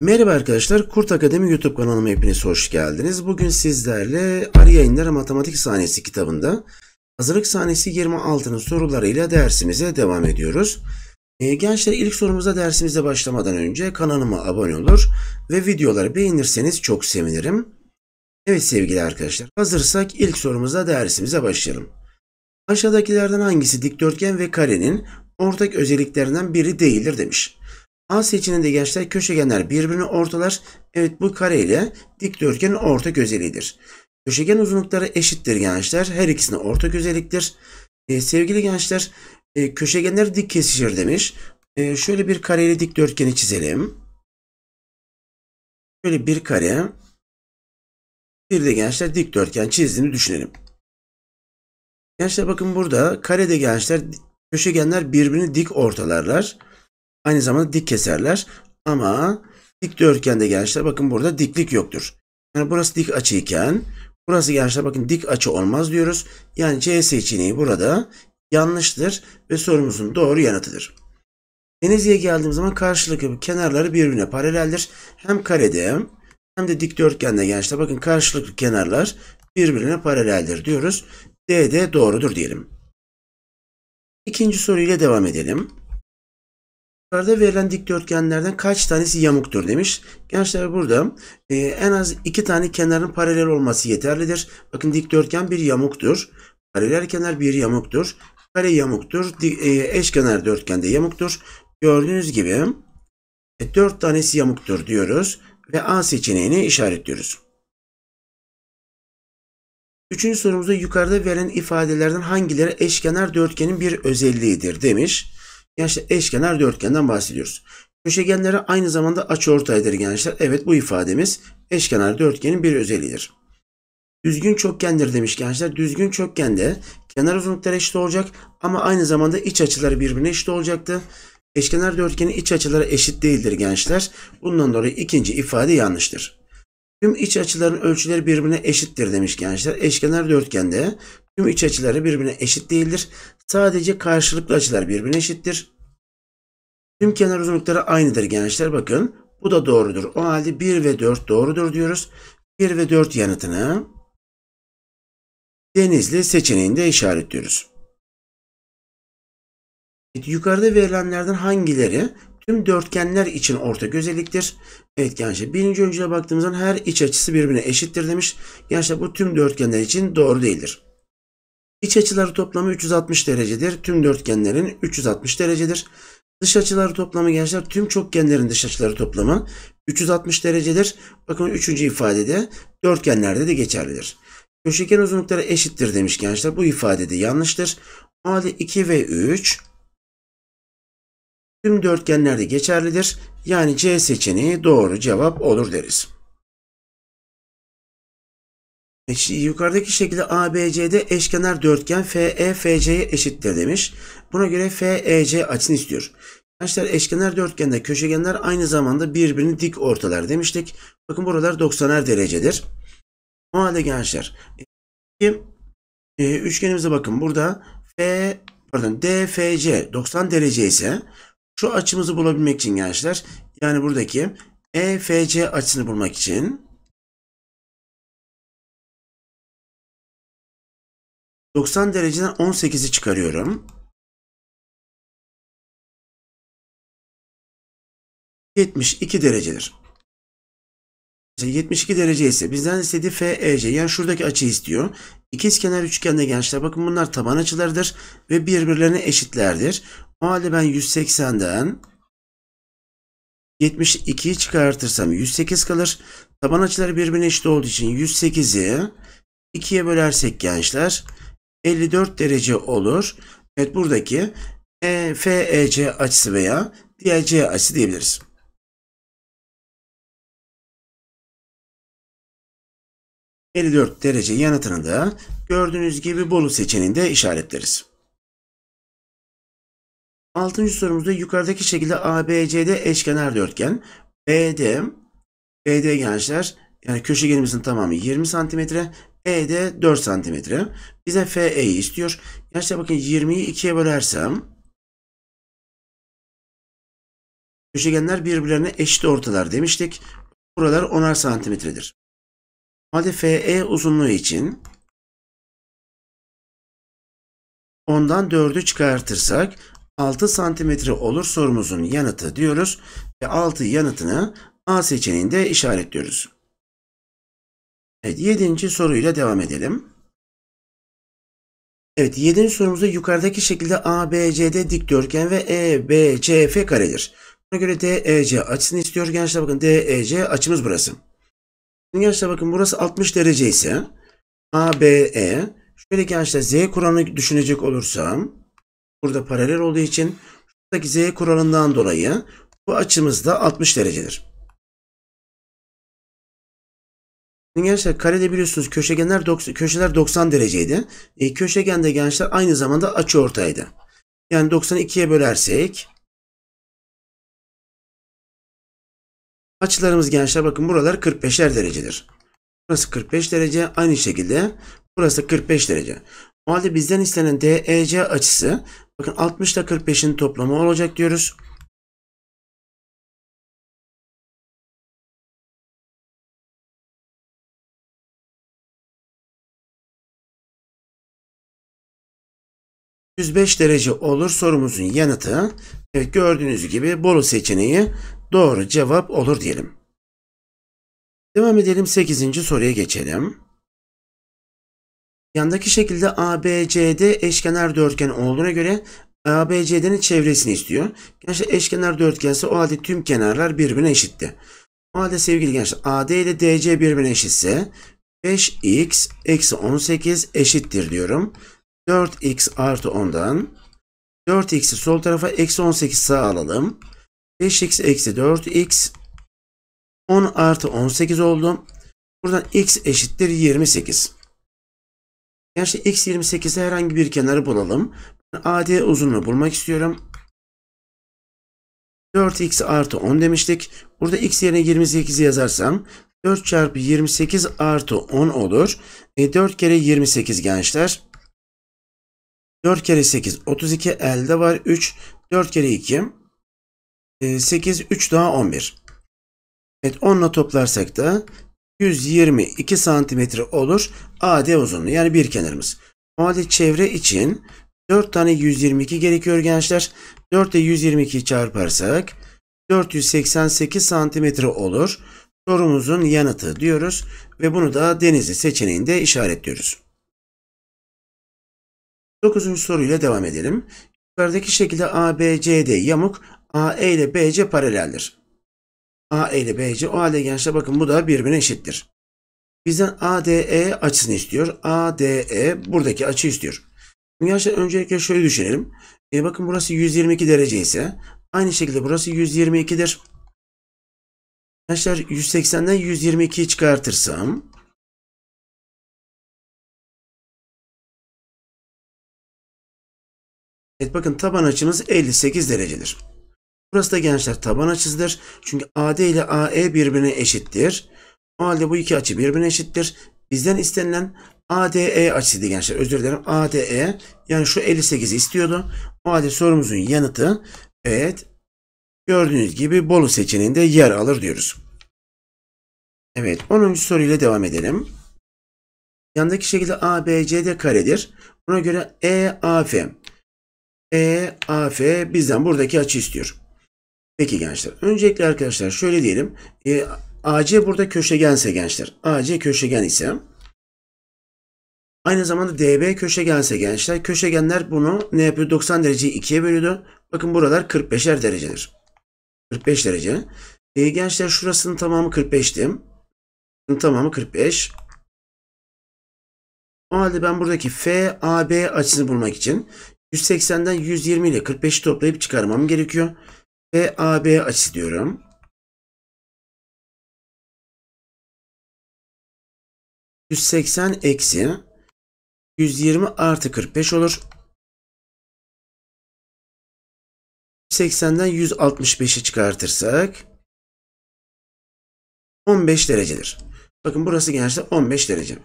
Merhaba arkadaşlar, Kurt Akademi YouTube kanalıma hepiniz hoş geldiniz. Bugün sizlerle Arı Yayınları Matematik Sahnesi kitabında Hazırlık Sahnesi 26'nın sorularıyla dersimize devam ediyoruz. Ee, gençler ilk sorumuza dersimize başlamadan önce kanalıma abone olur ve videoları beğenirseniz çok sevinirim. Evet sevgili arkadaşlar, hazırsak ilk sorumuza dersimize başlayalım. Aşağıdakilerden hangisi dikdörtgen ve karenin ortak özelliklerinden biri değildir demiş. A seçeneğinde gençler köşegenler birbirini ortalar. Evet bu kare ile dikdörtgenin ortak özelliğidir. Köşegen uzunlukları eşittir gençler. Her ikisine ortak özelliktir. Ee, sevgili gençler e, köşegenler dik kesişir demiş. E, şöyle bir kareli dikdörtgeni çizelim. Şöyle bir kare. Bir de gençler dikdörtgen çizdiğini düşünelim. Gençler bakın burada karede gençler köşegenler birbirini dik ortalarlar. Aynı zamanda dik keserler. Ama dikdörtgende gençler bakın burada diklik yoktur. Yani burası dik açıyken burası gençler bakın dik açı olmaz diyoruz. Yani C seçeneği burada yanlıştır ve sorumuzun doğru yanıtıdır. Denizli'ye geldiğimiz zaman karşılıklı kenarları birbirine paraleldir. Hem karede hem de dikdörtgende gençler bakın karşılıklı kenarlar birbirine paraleldir diyoruz D de doğrudur diyelim. İkinci soruyla devam edelim. Yukarıda verilen dikdörtgenlerden kaç tanesi yamuktur demiş. Gençler burada e, en az iki tane kenarın paralel olması yeterlidir. Bakın dikdörtgen bir yamuktur. Paralel kenar bir yamuktur. Kare yamuktur. E, eşkenar de yamuktur. Gördüğünüz gibi e, 4 tanesi yamuktur diyoruz ve A seçeneğini işaretliyoruz. Üçüncü sorumuzda yukarıda verilen ifadelerden hangileri eşkenar dörtgenin bir özelliğidir demiş. Gençler eşkenar dörtgenden bahsediyoruz. Köşegenleri aynı zamanda açıortaydır gençler. Evet bu ifademiz eşkenar dörtgenin bir özelliğidir. Düzgün çokgendir demiş gençler. Düzgün çokgende kenar uzunlukları eşit olacak ama aynı zamanda iç açıları birbirine eşit olacaktı. Eşkenar dörtgenin iç açıları eşit değildir gençler. Bundan dolayı ikinci ifade yanlıştır. Tüm iç açıların ölçüleri birbirine eşittir demiş gençler. Eşkenar dörtgende tüm iç açıları birbirine eşit değildir. Sadece karşılıklı açılar birbirine eşittir. Tüm kenar uzunlukları aynıdır gençler. Bakın bu da doğrudur. O halde 1 ve 4 doğrudur diyoruz. 1 ve 4 yanıtını Denizli seçeneğinde işaretliyoruz. Yukarıda verilenlerden hangileri tüm dörtgenler için ortak özelliktir. Evet gençler birinci öncüye baktığımızda her iç açısı birbirine eşittir demiş. Gençler bu tüm dörtgenler için doğru değildir. İç açıları toplamı 360 derecedir. Tüm dörtgenlerin 360 derecedir. Dış açıları toplamı gençler tüm çokgenlerin dış açıları toplamı 360 derecedir. Bakın üçüncü ifadede dörtgenlerde de geçerlidir. Köşegen uzunlukları eşittir demiş gençler. Bu ifadede yanlıştır. O halde 2 ve 3 tüm dörtgenlerde geçerlidir. Yani C seçeneği doğru cevap olur deriz. Yukarıdaki şekilde ABCD eşkenar dörtgen FEFC'ye eşittir demiş. Buna göre FEC açısını istiyor. Arkadaşlar eşkenar dörtgende köşegenler aynı zamanda birbirini dik ortalar demiştik. Bakın buralar 90'ar derecedir. O halde gençler e, e, üçgenimize bakın burada F pardon DFC 90 derece ise şu açımızı bulabilmek için gençler yani buradaki EFC açısını bulmak için 90 dereceden 18'i çıkarıyorum. 72 derecedir. 72 derece ise bizden istediği FEC yani şuradaki açı istiyor. İkizkenar üçgende gençler bakın bunlar taban açılarıdır ve birbirlerine eşitlerdir. O halde ben 180'den 72'yi çıkartırsam 108 kalır. Taban açıları birbirine eşit olduğu için 108'i 2'ye bölersek gençler 54 derece olur. Evet buradaki e, FEC açısı veya diğer açısı diyebiliriz. 54 derece yanıtını da gördüğünüz gibi Bolu seçeneğinde işaretleriz. Altıncı sorumuzda yukarıdaki şekilde ABCD eşkenar dörtgen, BD, BD gençler yani köşegenimizin tamamı 20 santimetre, ED 4 santimetre. Bize FE'yi istiyor. Gençler bakın 20'yi 2'ye bölersem köşegenler birbirlerine eşit ortalar demiştik. Buralar 10'ar santimetredir. Hadi FE uzunluğu için ondan 4'ü çıkartırsak 6 santimetre olur sorumuzun yanıtı diyoruz ve 6 yanıtını A seçeneğinde işaretliyoruz. Evet 7. soruyla devam edelim. Evet 7. sorumuzda yukarıdaki şekilde ABCD dikdörtgen ve EBCF karedir. Buna göre DEC açısını istiyor. Gençler bakın DEC açımız burası. Gençler bakın burası 60 derece ise ABE şöyle ki gençler Z kuralını düşünecek olursam burada paralel olduğu için şuradaki Z kuralından dolayı bu açımız da 60 derecedir. Gençler karede biliyorsunuz köşegenler köşeler 90 dereceydi. E, köşegende gençler aynı zamanda açı ortaydı. Yani 90'ı 2'ye bölersek Açılarımız gençler bakın buralar 45'er derecedir. Burası 45 derece. Aynı şekilde burası 45 derece. O halde bizden istenen DEC açısı bakın 60 ile 45'in toplamı olacak diyoruz. %105 derece olur sorumuzun yanıtı. Evet gördüğünüz gibi Bolu seçeneği doğru cevap olur diyelim. Devam edelim 8. soruya geçelim. Yandaki şekilde ABCD eşkenar dörtgen olduğuna göre ABCD'nin çevresini istiyor. Gençler eşkenar dörtgense o halde tüm kenarlar birbirine eşitti. O halde sevgili gençler AD ile DC birbirine eşitse 5x eksi 18 eşittir diyorum. 4x artı 10'dan 4x'i sol tarafa eksi 18 sağ alalım. 5x eksi 4x 10 artı 18 oldu. Buradan x eşittir 28. Gerçi x 28'e herhangi bir kenarı bulalım. AD uzunluğu bulmak istiyorum. 4x artı 10 demiştik. Burada x yerine 28 yazarsam 4 çarpı 28 artı 10 olur. E 4 kere 28 gençler. 4 kere 8 32 elde var 3. 4 kere 2 8, ee, 3 daha 11. Evet 10 toplarsak da 122 santimetre olur AD uzunluğu yani bir kenarımız. O halde çevre için 4 tane 122 gerekiyor gençler. 4 ile 122 çarparsak 488 santimetre olur. Sorumuzun yanıtı diyoruz ve bunu da denizli seçeneğinde işaretliyoruz. 9. soruyla devam edelim. Yukarıdaki şekilde ABCD yamuk AE ile BC paraleldir. AE ile BC o halde gençler bakın bu da birbirine eşittir. Bizden ADE açısını istiyor. ADE buradaki açı istiyor. Şimdi gençler öncelikle şöyle düşünelim. E bakın burası 122 derece ise aynı şekilde burası 122'dir. Gençler 180'den 122'yi çıkartırsam Evet bakın taban açımız 58 derecedir. Burası da gençler taban açısıdır. Çünkü AD ile AE birbirine eşittir. O halde bu iki açı birbirine eşittir. Bizden istenilen ADE açısıydı gençler. Özür dilerim. ADE yani şu 58'i istiyordu. O halde sorumuzun yanıtı evet gördüğünüz gibi Bolu seçeneğinde yer alır diyoruz. Evet 10. soruyla devam edelim. Yandaki şekilde ABCD karedir. Buna göre EAF EAF bizden buradaki açı istiyor. Peki gençler. Öncelikle arkadaşlar şöyle diyelim. E, AC burada köşegense gençler. AC köşegen ise aynı zamanda DB köşegense gençler. Köşegenler bunu ne yapıyor? 90 dereceyi 2'ye bölüyordu. Bakın buralar 45'er derecedir. 45 derece. E, gençler şurasının tamamı 45'ti. Şunun tamamı 45. O halde ben buradaki FAB açısını bulmak için 180'den 120 ile 45'i toplayıp çıkarmam gerekiyor ve açı diyorum. ...180 eksi... ...120 artı 45 olur. 180'den 165'i çıkartırsak... ...15 derecedir. Bakın burası gençler 15 derece.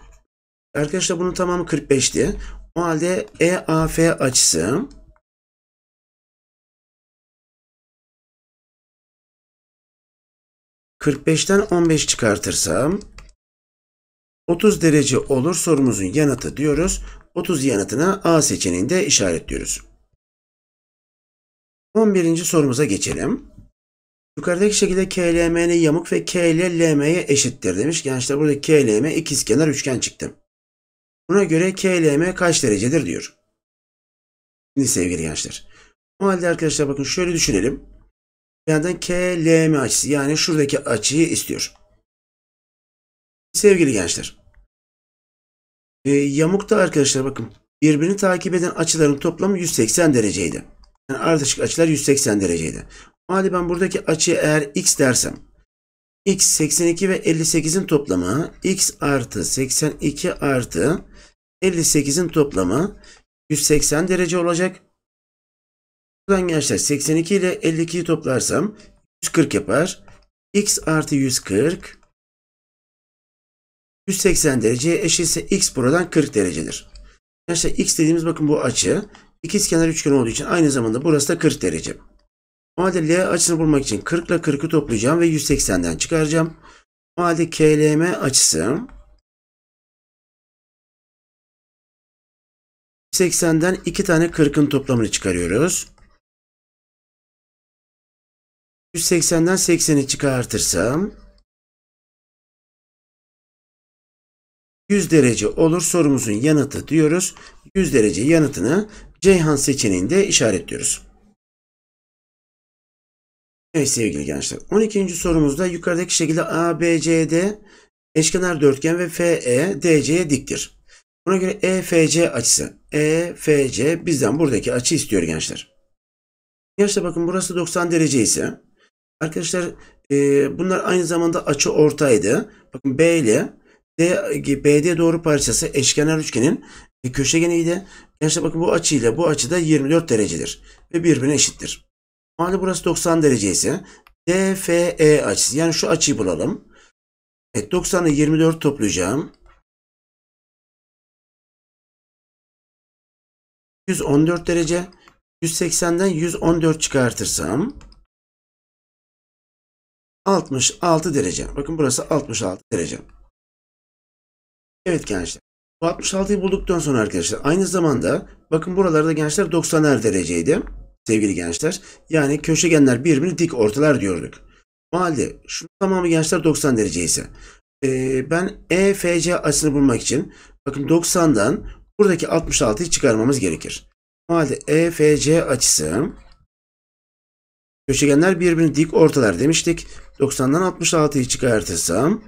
Arkadaşlar bunun tamamı 45'ti. O halde EAF açısı... 45'ten 15 çıkartırsam 30 derece olur sorumuzun yanıtı diyoruz. 30 yanıtına A seçeneğinde işaretliyoruz. 11. sorumuza geçelim. Yukarıdaki şekilde KLM'nin yamuk ve KLLM'ye eşittir demiş. Gençler burada KLM ikizkenar üçgen çıktı. Buna göre KLM kaç derecedir diyor. Şimdi sevgili gençler. O halde arkadaşlar bakın şöyle düşünelim yani KLM açısı. Yani şuradaki açıyı istiyor. Sevgili gençler. Ee, yamukta arkadaşlar bakın. Birbirini takip eden açıların toplamı 180 dereceydi. Yani ardışık açılar 180 dereceydi. Hadi ben buradaki açı eğer x dersem x 82 ve 58'in toplamı x artı 82 artı 58'in toplamı 180 derece olacak. Buradan gençler 82 ile 52'yi toplarsam 140 yapar. X artı 140 180 dereceye eşitse X buradan 40 derecedir. Gençler X dediğimiz bakın bu açı. İkizkenar üçgen olduğu için aynı zamanda burası da 40 derece. O halde L açısını bulmak için 40 ile 40'ı toplayacağım ve 180'den çıkaracağım. O halde KLM açısı 80'den 2 tane 40'ın toplamını çıkarıyoruz. 180'den 80'i çıkartırsam 100 derece olur sorumuzun yanıtı diyoruz. 100 derece yanıtını Ceyhan seçeneğinde işaretliyoruz. Evet sevgili gençler 12. sorumuzda yukarıdaki şekilde ABCD eşkenar dörtgen ve FE DC'ye diktir. Buna göre EFC açısı. EFC bizden buradaki açı istiyor gençler. Gençler bakın burası 90 derece ise Arkadaşlar e, bunlar aynı zamanda açı ortaydı. Bakın B ile D, BD doğru parçası eşkenar üçgenin e, köşegeniydi. Gençler bakın bu açıyla bu açı da 24 derecedir ve birbirine eşittir. Normalde burası 90 derece ise DFE açısı yani şu açıyı bulalım. Evet ile 24 toplayacağım. 114 derece 180'den 114 çıkartırsam 66 derece. Bakın burası 66 derece. Evet gençler. Bu 66'yı bulduktan sonra arkadaşlar aynı zamanda bakın buralarda gençler 90'er dereceydi. Sevgili gençler. Yani köşegenler birbirini dik ortalar diyorduk. Mahalle şu tamamı gençler 90 derece ise ee, ben EFC açısını bulmak için bakın 90'dan buradaki 66'yı çıkarmamız gerekir. O halde EFC açısı Köşegenler birbirini dik ortalar demiştik. 90'dan 66'yı çıkartırsam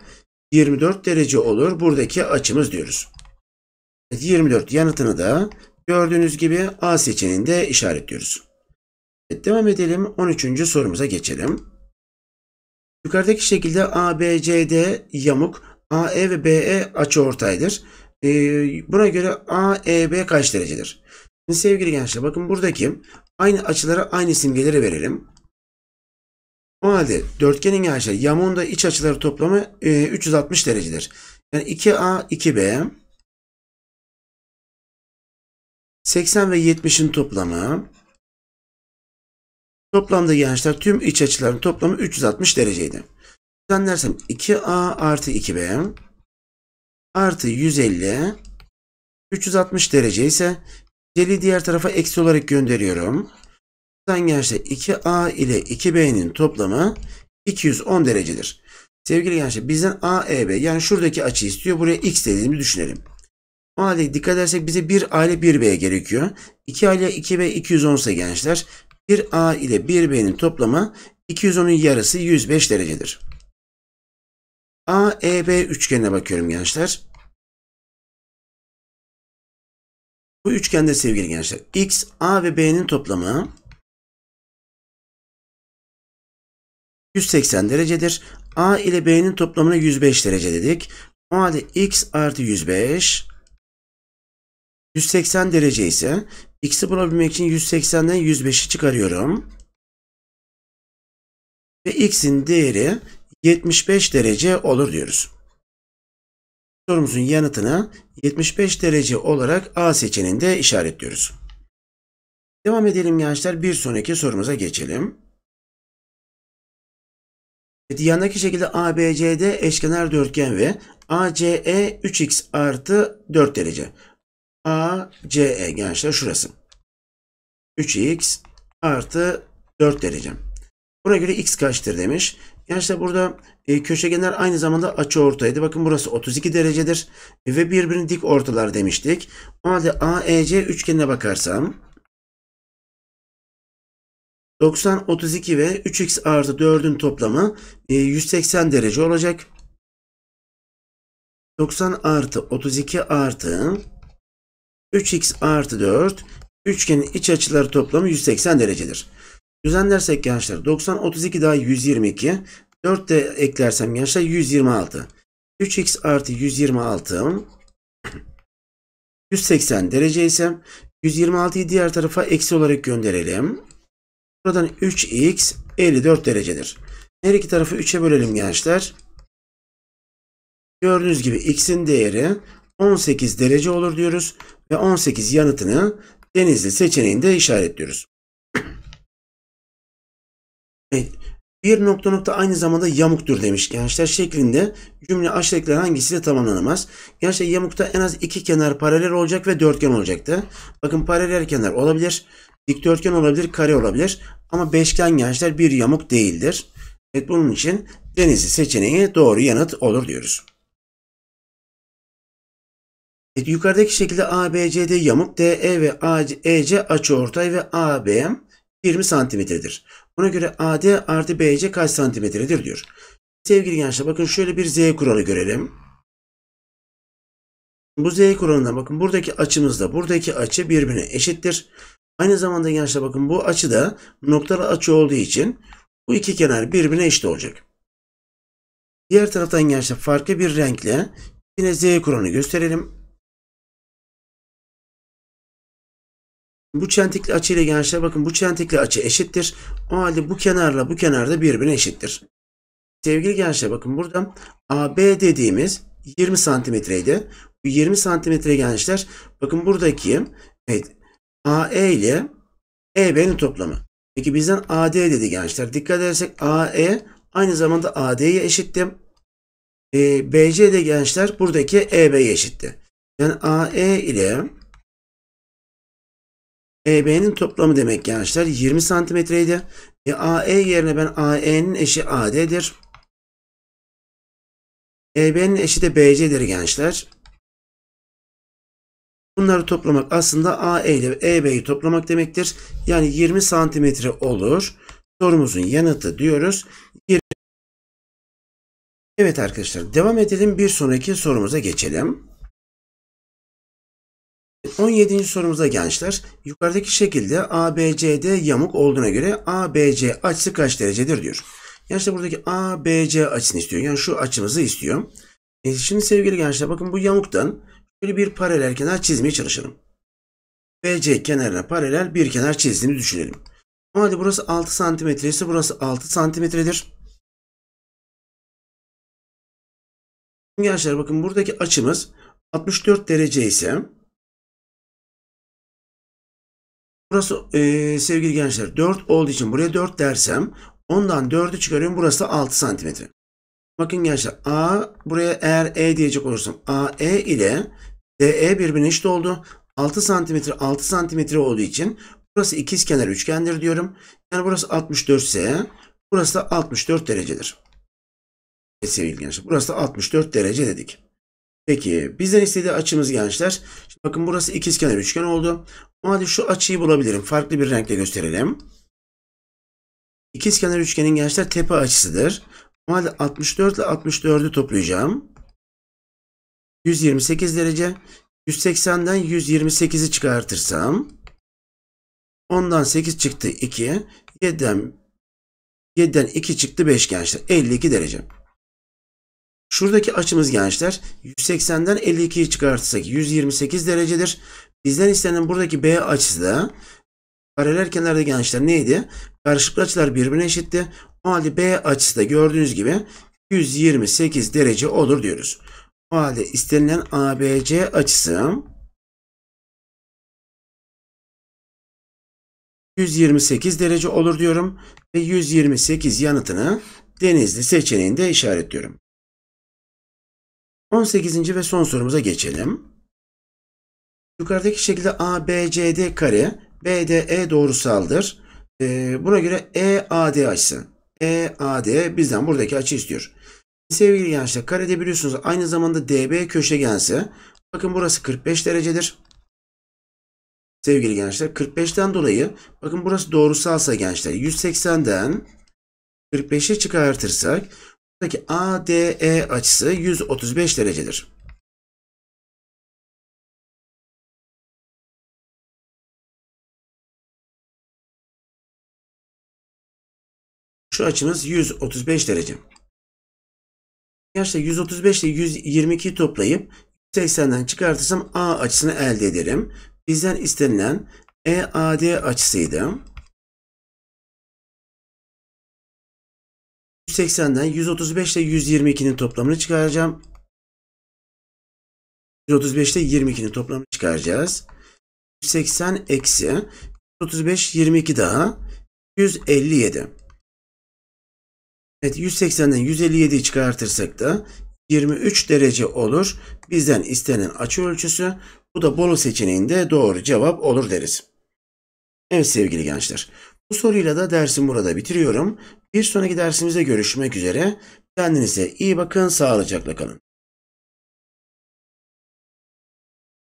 24 derece olur. Buradaki açımız diyoruz. 24 yanıtını da gördüğünüz gibi A seçeneğinde işaretliyoruz. devam edelim. 13. sorumuza geçelim. Yukarıdaki şekilde ABCD yamuk, AE ve BE açıortaydır. Ee, buna göre AEB kaç derecedir? Şimdi sevgili gençler bakın buradaki aynı açılara aynı simgeleri verelim. O halde dörtgenin açıları yamonda iç açıları toplamı e, 360 derecedir. Yani 2A, 2B 80 ve 70'in toplamı toplamda gençler tüm iç açıların toplamı 360 dereceydi. Düzenlersem 2A artı 2B artı 150 360 derece ise 150 diğer tarafa eksi olarak gönderiyorum. Buradan gençler 2A ile 2B'nin toplamı 210 derecedir. Sevgili gençler bizden AEB yani şuradaki açı istiyor. Buraya X dediğimi düşünelim. O halde dikkat edersek bize 1A ile 1B gerekiyor. 2A ile 2B 210 ise gençler 1A ile 1B'nin toplamı 210'un yarısı 105 derecedir. AEB üçgenine bakıyorum gençler. Bu üçgende sevgili gençler x, a ve b'nin toplamı 180 derecedir. A ile B'nin toplamını 105 derece dedik. O halde X artı 105 180 derece ise X'i bulabilmek için 180'den 105'i çıkarıyorum. Ve X'in değeri 75 derece olur diyoruz. Sorumuzun yanıtını 75 derece olarak A seçeneğinde işaretliyoruz. Devam edelim gençler. Bir sonraki sorumuza geçelim. Yandaki şekilde ABCD eşkenar dörtgen ve ACE 3x artı 4 derece. ACE gençler şurası. 3x artı 4 derece. Buna göre x kaçtır demiş. Gençler burada e, köşegenler aynı zamanda açı ortaydı. Bakın burası 32 derecedir. E, ve birbirini dik ortalar demiştik. O halde AEC üçgenine bakarsam 90, 32 ve 3x artı 4'ün toplamı 180 e, derece olacak. 90 artı 32 artı 3x artı 4 üçgenin iç açıları toplamı 180 derecedir. Düzenlersek gençler 90 32 daha 122 4 de eklersem gençler 126 3x artı 126 180 derece ise 126'yı diğer tarafa eksi olarak gönderelim. Buradan 3x 54 derecedir. Her iki tarafı 3'e bölelim gençler. Gördüğünüz gibi x'in değeri 18 derece olur diyoruz ve 18 yanıtını denizli seçeneğinde işaretliyoruz. Evet, bir nokta nokta aynı zamanda yamuktur demiş gençler şeklinde cümle aşağıdakiler de tamamlanamaz. Gençler yamukta en az iki kenar paralel olacak ve dörtgen olacaktı. Bakın paralel kenar olabilir. Dikdörtgen olabilir, kare olabilir. Ama beşgen gençler bir yamuk değildir. Evet bunun için denizi seçeneği doğru yanıt olur diyoruz. Evet, yukarıdaki şekilde ABCD yamuk, DE ve EC açıortay ve AB 20 santimetredir. Buna göre AD artı BC kaç santimetredir diyor. Sevgili gençler bakın şöyle bir Z kuralı görelim. Bu Z kuralına bakın buradaki açımızla buradaki açı birbirine eşittir. Aynı zamanda gençler bakın bu açı da noktalı açı olduğu için bu iki kenar birbirine eşit olacak. Diğer taraftan gençler farklı bir renkle yine Z kuralını gösterelim. Bu çentikli açı ile gençler bakın bu çentikli açı eşittir. O halde bu kenarla bu kenar da birbirine eşittir. Sevgili gençler bakın burada AB dediğimiz 20 santimetreydi. Bu 20 santimetre gençler bakın buradaki evet AE ile EB'nin toplamı. Peki bizden AD dedi gençler. Dikkat edersek AE aynı zamanda AD'ye eşittim. E, BC de gençler buradaki EB'ye eşitti. Yani AE ile EB'nin toplamı demek gençler 20 santimetreydi. E, AE yerine ben AE'nin eşi AD'dir. EB'nin eşi de BC'dir gençler. Bunları toplamak aslında AE ile EB'yi toplamak demektir. Yani 20 santimetre olur. Sorumuzun yanıtı diyoruz. Evet arkadaşlar devam edelim. Bir sonraki sorumuza geçelim. 17. sorumuza gençler. Yukarıdaki şekilde ABCD yamuk olduğuna göre ABC açısı kaç derecedir diyor. Gençler buradaki ABC açısını istiyor. Yani şu açımızı istiyor. E şimdi sevgili gençler bakın bu yamuktan Böyle bir paralel kenar çizmeye çalışalım. BC kenarına paralel bir kenar çizdiğimizi düşünelim. Normalde burası 6 santimetre ise burası 6 santimetredir. Şimdi arkadaşlar bakın buradaki açımız 64 derece ise burası e, sevgili gençler 4 olduğu için buraya 4 dersem ondan 4'ü çıkarıyorum burası da 6 santimetre. Bakın gençler A buraya eğer E diyecek olursam AE ile DE e birbirine eşit oldu. 6 santimetre 6 santimetre olduğu için burası ikizkenar üçgendir diyorum. Yani burası 64 ise burası da 64 derecedir. Evet sevgili gençler burası da 64 derece dedik. Peki bizden istediği açımız gençler. Şimdi bakın burası ikizkenar üçgen oldu. O halde şu açıyı bulabilirim. Farklı bir renkle gösterelim. İkizkenar üçgenin gençler tepe açısıdır. O halde 64 ile 64'ü toplayacağım. 128 derece. 180'den 128'i çıkartırsam 10'dan 8 çıktı 2. 7'den 7'den 2 çıktı 5 gençler. 52 derece. Şuradaki açımız gençler 180'den 52'yi çıkartırsak 128 derecedir. Bizden istenen buradaki B açısı da paralel kenarda gençler neydi? Karışıklı açılar birbirine eşitti. O halde B açısı da gördüğünüz gibi 128 derece olur diyoruz. O halde istenilen ABC açısı 128 derece olur diyorum ve 128 yanıtını denizli seçeneğinde işaretliyorum. 18. ve son sorumuza geçelim. Yukarıdaki şekilde ABCD kare BDE doğrusaldır. Ee, buna göre EAD açısı. EAD bizden buradaki açı istiyor. Sevgili gençler karede biliyorsunuz aynı zamanda DB köşegense bakın burası 45 derecedir. Sevgili gençler 45'ten dolayı bakın burası doğrusalsa gençler 180'den 45'i çıkartırsak buradaki ADE açısı 135 derecedir. Şu açımız 135 derece. Gerçi 135 ile 122 toplayıp 80'den çıkartırsam A açısını elde ederim. Bizden istenilen EAD açısıydı. 180'den 135 ile 122'nin toplamını çıkaracağım. 135 ile 22'nin toplamını çıkaracağız. 180 eksi 135 22 daha 157. Evet 180'den 157'yi çıkartırsak da 23 derece olur. Bizden istenen açı ölçüsü. Bu da Bolu seçeneğinde doğru cevap olur deriz. Evet sevgili gençler. Bu soruyla da dersimi burada bitiriyorum. Bir sonraki dersimizde görüşmek üzere. Kendinize iyi bakın, sağlıcakla kalın.